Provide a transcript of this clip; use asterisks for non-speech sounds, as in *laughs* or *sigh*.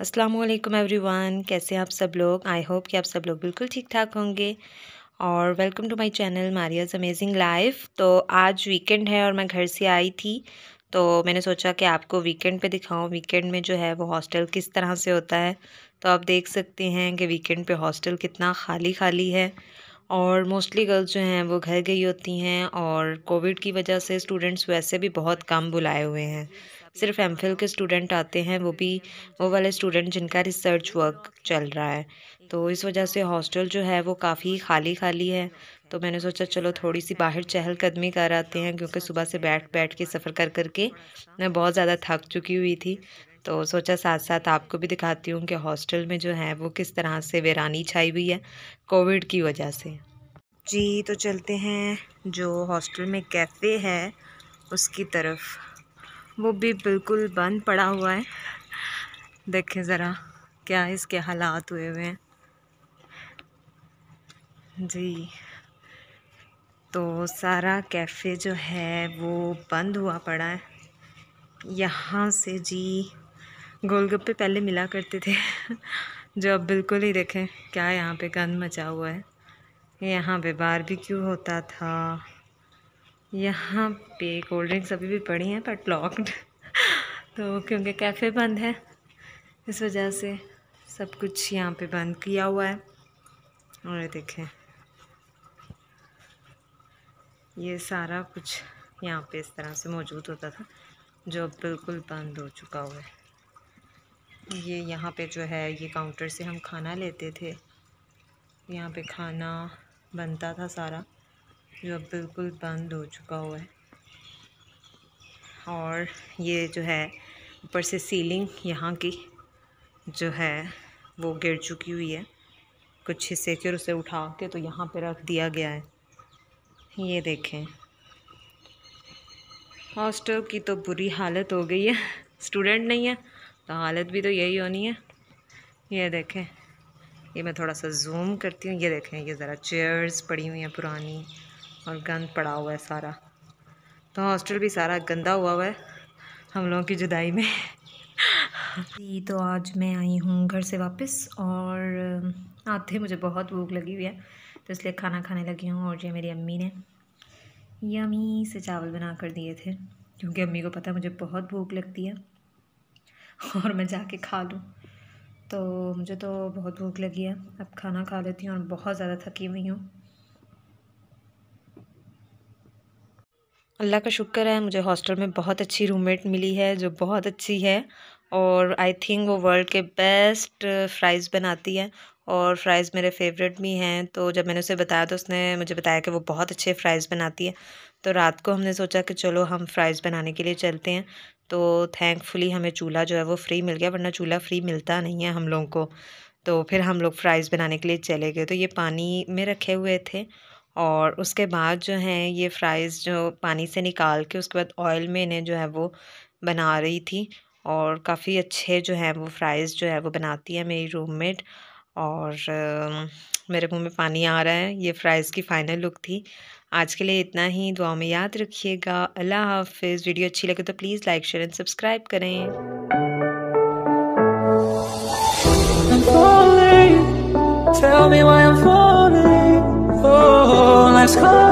अस्सलाम वालेकुम एवरीवन कैसे आप सब लोग आई होप कि आप सब लोग बिल्कुल ठीक ठाक होंगे और welcome to my channel Maria's amazing life तो आज वीकेंड है और मैं घर से आई थी तो मैंने सोचा कि आपको वीकेंड पे दिखाऊं वीकेंड में जो है वो हॉस्टल किस तरह से होता है तो आप देख सकते हैं कि वीकेंड पर हॉस्टल कितना खाली खाली है और मोस्टली गर्ल्स जो हैं वो घर गई होती हैं और कोविड की वजह से स्टूडेंट्स वैसे भी बहुत कम बुलाए हुए हैं सिर्फ एम के स्टूडेंट आते हैं वो भी वो वाले स्टूडेंट जिनका रिसर्च वर्क चल रहा है तो इस वजह से हॉस्टल जो है वो काफ़ी खाली खाली है तो मैंने सोचा चलो थोड़ी सी बाहर चहलकदमी कर आते हैं क्योंकि सुबह से बैठ बैठ के सफ़र कर करके मैं बहुत ज़्यादा थक चुकी हुई थी तो सोचा साथ साथ आपको भी दिखाती हूँ कि हॉस्टल में जो है वो किस तरह से वेरानी छाई हुई है कोविड की वजह से जी तो चलते हैं जो हॉस्टल में कैफ़े है उसकी तरफ वो भी बिल्कुल बंद पड़ा हुआ है देखें ज़रा क्या इसके हालात हुए हुए हैं जी तो सारा कैफ़े जो है वो बंद हुआ पड़ा है यहाँ से जी गोलगप्पे पहले मिला करते थे जो अब बिल्कुल ही देखें क्या यहाँ पे गंद मचा हुआ है यहाँ पे क्यों होता था यहाँ पे कोल्ड ड्रिंक्स अभी भी पड़ी हैं बट लॉक्ड *laughs* तो क्योंकि कैफ़े बंद है इस वजह से सब कुछ यहाँ पे बंद किया हुआ है और देखें ये सारा कुछ यहाँ पे इस तरह से मौजूद होता था जो अब बिल्कुल बंद हो चुका हुआ है ये यहाँ पे जो है ये काउंटर से हम खाना लेते थे यहाँ पे खाना बनता था सारा जो अब बिल्कुल बंद हो चुका हुआ है और ये जो है ऊपर से सीलिंग यहाँ की जो है वो गिर चुकी हुई है कुछ हिस्से के उसे उठा के तो यहाँ पे रख दिया गया है ये देखें हॉस्टल की तो बुरी हालत हो गई है स्टूडेंट नहीं है तो हालत भी तो यही होनी है ये देखें ये मैं थोड़ा सा जूम करती हूँ ये देखें ये ज़रा चेयर्स पड़ी हुई हैं पुरानी और गंद पड़ा हुआ है सारा तो हॉस्टल भी सारा गंदा हुआ हुआ है हम लोगों की जुदाई में जी तो आज मैं आई हूँ घर से वापस और आते मुझे बहुत भूख लगी हुई है तो इसलिए खाना खाने लगी हूँ और ये मेरी अम्मी ने यमी से चावल बना कर दिए थे क्योंकि अम्मी को पता है मुझे बहुत भूख लगती है और मैं जाके खा लूँ तो मुझे तो बहुत भूख लगी है अब खाना खा लेती हूँ और बहुत ज़्यादा थकी हुई हूँ अल्लाह का शुक्र है मुझे हॉस्टल में बहुत अच्छी रूममेट मिली है जो बहुत अच्छी है और आई थिंक वो वर्ल्ड के बेस्ट फ्राइज़ बनाती है और फ्राइज़ मेरे फेवरेट भी हैं तो जब मैंने उसे बताया तो उसने मुझे बताया कि वो बहुत अच्छे फ्राइज़ बनाती है तो रात को हमने सोचा कि चलो हम फ्राइज़ बनाने के लिए चलते हैं तो थैंकफुली हमें चूल्हा जो है वो फ्री मिल गया वरना चूल्हा फ्री मिलता नहीं है हम लोगों को तो फिर हम लोग फ्राइज़ बनाने के लिए चले गए तो ये पानी में रखे हुए थे और उसके बाद जो है ये फ़्राइज़ जो पानी से निकाल के उसके बाद ऑयल में इन्हें जो है वो बना रही थी और काफ़ी अच्छे जो है वो फ़्राइज़ जो है वो बनाती है मेरी रूममेट और मेरे मुंह में पानी आ रहा है ये फ़्राइज़ की फ़ाइनल लुक थी आज के लिए इतना ही दुआ में याद रखिएगा अल्लाह हाफिज़ वीडियो अच्छी लगे तो please like share and subscribe करें was